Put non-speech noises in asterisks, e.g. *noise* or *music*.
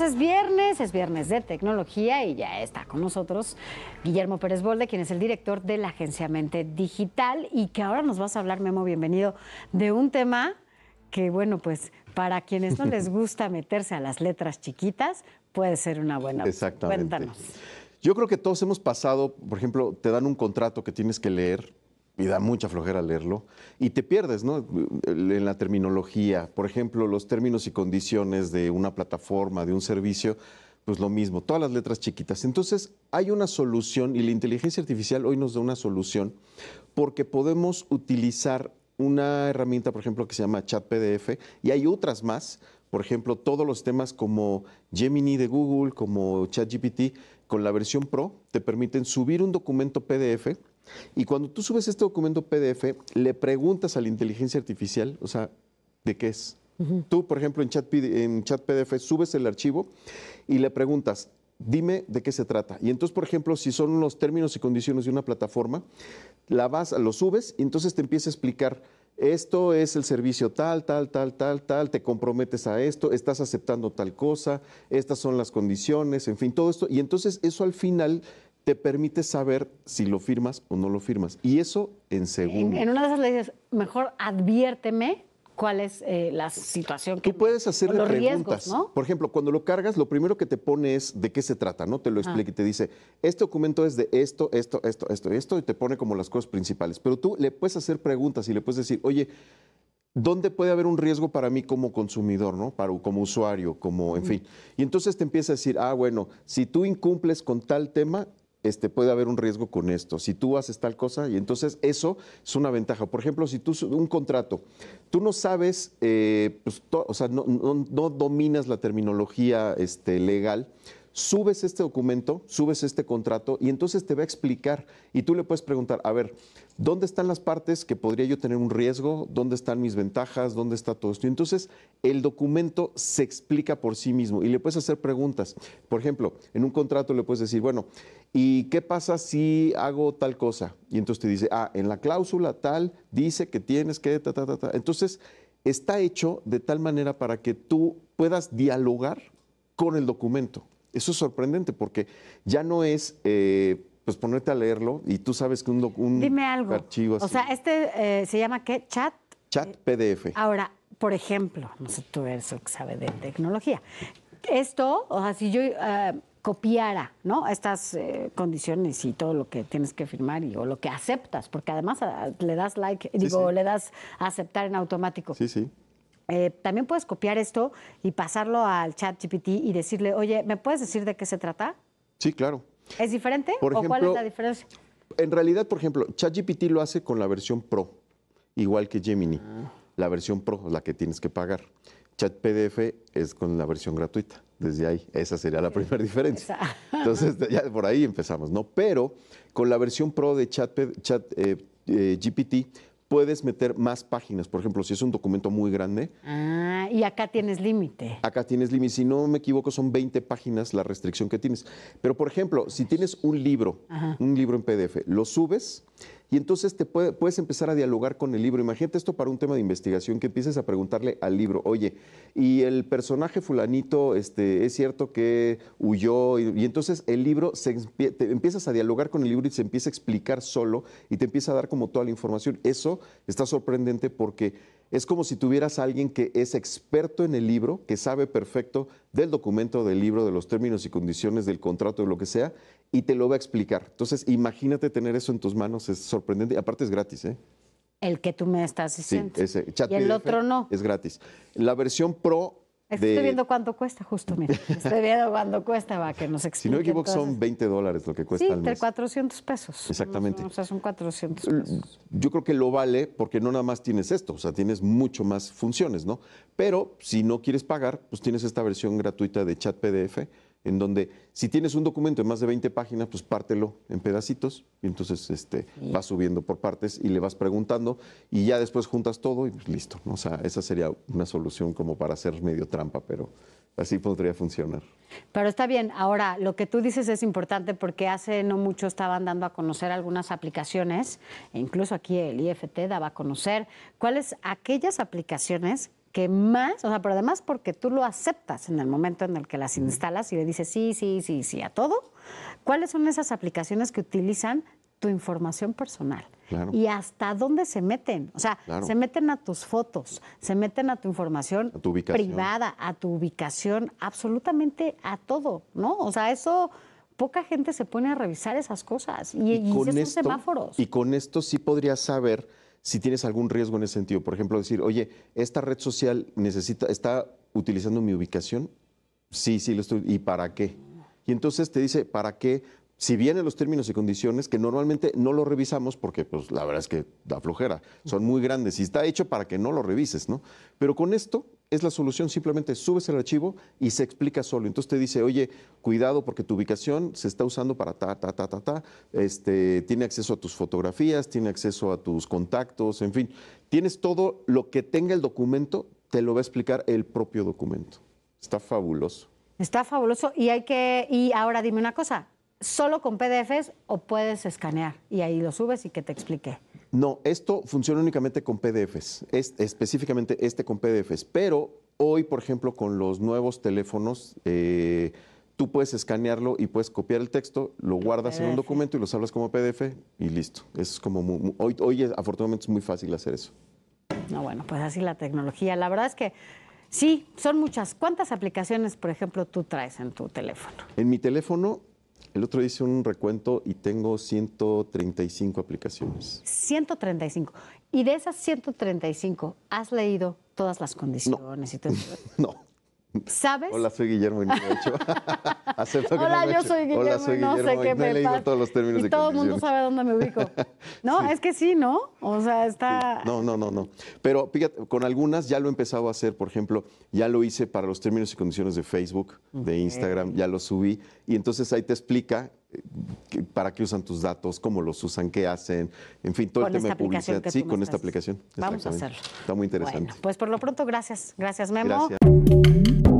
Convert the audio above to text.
es viernes, es viernes de tecnología y ya está con nosotros Guillermo Pérez Bolde, quien es el director de la agencia Mente Digital y que ahora nos vas a hablar, Memo, bienvenido, de un tema que, bueno, pues para quienes no les *laughs* gusta meterse a las letras chiquitas, puede ser una buena Exactamente. Cuéntanos. Yo creo que todos hemos pasado, por ejemplo, te dan un contrato que tienes que leer y da mucha flojera leerlo, y te pierdes ¿no? en la terminología. Por ejemplo, los términos y condiciones de una plataforma, de un servicio, pues lo mismo, todas las letras chiquitas. Entonces, hay una solución y la inteligencia artificial hoy nos da una solución porque podemos utilizar una herramienta, por ejemplo, que se llama Chat PDF y hay otras más, por ejemplo, todos los temas como Gemini de Google, como ChatGPT, con la versión Pro, te permiten subir un documento PDF y cuando tú subes este documento PDF, le preguntas a la inteligencia artificial, o sea, ¿de qué es? Tú, por ejemplo, en chat, en PDF subes el archivo y le preguntas, dime de qué se trata. Y entonces, por ejemplo, si son los términos y condiciones de una plataforma, la vas, lo subes y entonces te empieza a explicar esto es el servicio tal, tal, tal, tal, tal, te comprometes a esto, estás aceptando tal cosa, estas son las condiciones, en fin, todo esto. Y entonces eso al final te permite saber si lo firmas o no lo firmas. Y eso en segundo. En, una de esas le dices, mejor adviérteme cuál es eh, la situación. Que, Tú puedes hacerle preguntas. Por ejemplo, cuando lo cargas, lo primero que te pone es de qué se trata, ¿no? Te lo ah. explica y te dice, este documento es de esto, esto, esto, esto, esto, y te pone como las cosas principales. Pero tú le puedes hacer preguntas y le puedes decir, oye, ¿dónde puede haber un riesgo para mí como consumidor, ¿no? Para, como usuario, como, en mm. fin. Y entonces te empieza a decir, ah, bueno, si tú incumples con tal tema, este, puede haber un riesgo con esto. Si tú haces tal cosa, y entonces eso es una ventaja. Por ejemplo, si tú un contrato, tú no sabes, eh, pues, o sea, no, dominas la terminología este, legal, subes este documento, subes este contrato y entonces te va a explicar y tú le puedes preguntar, a ver, ¿dónde están las partes que podría yo tener un riesgo? ¿Dónde están mis ventajas? ¿Dónde está todo esto? entonces el documento se explica por sí mismo y le puedes hacer preguntas. Por ejemplo, en un contrato le puedes decir, bueno, ¿y qué pasa si hago tal cosa? Y entonces te dice, ah, en la cláusula tal dice que tienes que, ta, ta, ta, ta. Entonces está hecho de tal manera para que tú puedas dialogar con el documento. Eso es sorprendente porque ya no es... Eh, pues ponerte a leerlo y tú sabes que un, documento Dime algo. O sea, este eh, se llama qué? Chat. Chat eh, PDF. Ahora, por ejemplo, no sé tú el que sabe de tecnología. Esto, o sea, si yo copiara, ¿no? Estas condiciones y todo lo que tienes que firmar y, o lo que aceptas, porque además ah, le das like, digo, le das aceptar en automático. Sí, sí. Eh, también puedes copiar esto y pasarlo al chat GPT y decirle, oye, ¿me puedes decir de qué se trata? Sí, claro. ¿Es diferente? ¿O cuál es la diferencia? En realidad, por ejemplo, ChatGPT lo hace con la versión Pro, igual que Gemini. La versión Pro la que tienes que pagar. Chat PDF es con la versión gratuita. Desde ahí, esa sería la primera diferencia. *laughs* Entonces, ya por ahí empezamos, ¿no? Pero con la versión Pro de ChatGPT, Chat, GPT eh, eh, puedes meter más páginas. Por ejemplo, si es un documento muy grande. Ah, y acá tienes límite. Acá tienes límite. Si no me equivoco, son 20 páginas la restricción que tienes. Pero, por ejemplo, si tienes un libro, un libro en PDF, lo subes y entonces te puedes empezar a dialogar con el libro. Imagínate esto para un tema de investigación, que empieces a preguntarle al libro, oye, y el personaje fulanito, este, es cierto que huyó, y, entonces el libro, se, te empiezas a dialogar con el libro y se empieza a explicar solo y te empieza a dar como toda la información. Eso está sorprendente porque es como si tuvieras a alguien que es experto en el libro, que sabe perfecto del documento, del libro, de los términos y condiciones, del contrato, de lo que sea, y te lo va a explicar. Entonces, imagínate tener eso en tus manos, es sorprendente. Aparte es gratis, ¿eh? El que tú me estás diciendo. Sí, ese. y el otro no. Es gratis. La versión Pro Estoy viendo cuánto cuesta, justo, mira. *laughs* Estoy viendo cuánto cuesta, va, que nos explique. Si no me equivoco, son 20 dólares lo que cuesta sí, 400 pesos. Exactamente. O sea, son 400 pesos. Yo creo que lo vale porque no nada más tienes esto, o sea, tienes mucho más funciones, ¿no? Pero si no quieres pagar, pues tienes esta versión gratuita de chat PDF en donde si tienes un documento de más de 20 páginas, pues pártelo en pedacitos y entonces este, vas subiendo por partes y le vas preguntando y ya después juntas todo y pues, listo. O sea, esa sería una solución como para hacer medio trampa, pero así podría funcionar. Pero está bien, ahora lo que tú dices es importante porque hace no mucho estaban dando a conocer algunas aplicaciones, e incluso aquí el IFT daba a conocer cuáles aquellas aplicaciones que más, o sea, pero además porque tú lo aceptas en el momento en el que las instalas y le dices sí, sí, sí, sí a todo, ¿cuáles son esas aplicaciones que utilizan tu información personal? Claro. Y hasta dónde se meten. O sea, se meten a tus fotos, se meten a tu información privada, a tu ubicación, absolutamente a todo, ¿no? O sea, eso poca gente se pone a revisar esas cosas y, y, esos semáforos. Y con esto sí podrías saber si tienes algún riesgo en ese sentido. Por ejemplo, decir, oye, esta red social necesita, está utilizando mi ubicación. Sí, sí, lo estoy. ¿Y para qué? Y entonces te dice, ¿para qué? Si vienen los términos y condiciones, que normalmente no lo revisamos porque pues, la verdad es que da flojera, son muy grandes y está hecho para que no lo revises, ¿no? Pero con esto es la solución, simplemente subes el archivo y se explica solo. Entonces te dice, oye, cuidado porque tu ubicación se está usando para ta, ta, ta, ta, ta, este, tiene acceso a tus fotografías, tiene acceso a tus contactos, en fin. Tienes todo lo que tenga el documento, te lo va a explicar el propio documento. Está fabuloso. Está fabuloso y hay que, y ahora dime una cosa, ¿solo con PDFs o puedes escanear y ahí lo subes y que te explique? No, esto funciona únicamente con PDFs, es, específicamente este con PDFs, pero hoy, por ejemplo, con los nuevos teléfonos, eh, tú puedes escanearlo y puedes copiar el texto, lo guardas en un documento y lo salvas como PDF y listo. es como hoy, hoy es, afortunadamente es muy fácil hacer eso. No, bueno, pues así la tecnología. La verdad es que sí, son muchas. ¿Cuántas aplicaciones, por ejemplo, tú traes en tu teléfono? En mi teléfono el otro dice un recuento y tengo 135 aplicaciones. 135. Y de esas 135, ¿has leído todas las condiciones? *laughs* No. no. ¿Sabes? Hola, soy Guillermo y no he Hola, yo soy Guillermo no sé qué me todos los términos y todo el mundo sabe dónde me ubico. *laughs* No, es que sí, ¿no? O sea, está... No, no, no, no. Pero fíjate, con algunas ya lo he empezado a hacer, por ejemplo, ya lo hice para los términos y condiciones de Facebook, de Instagram, ya lo subí. Y entonces ahí te explica para qué usan tus datos, cómo los usan, qué hacen, en fin, todo el tema de publicidad. Sí, con esta aplicación. Vamos a hacerlo. Está muy interesante. Bueno, pues por lo pronto, gracias. Gracias, Memo. Gracias.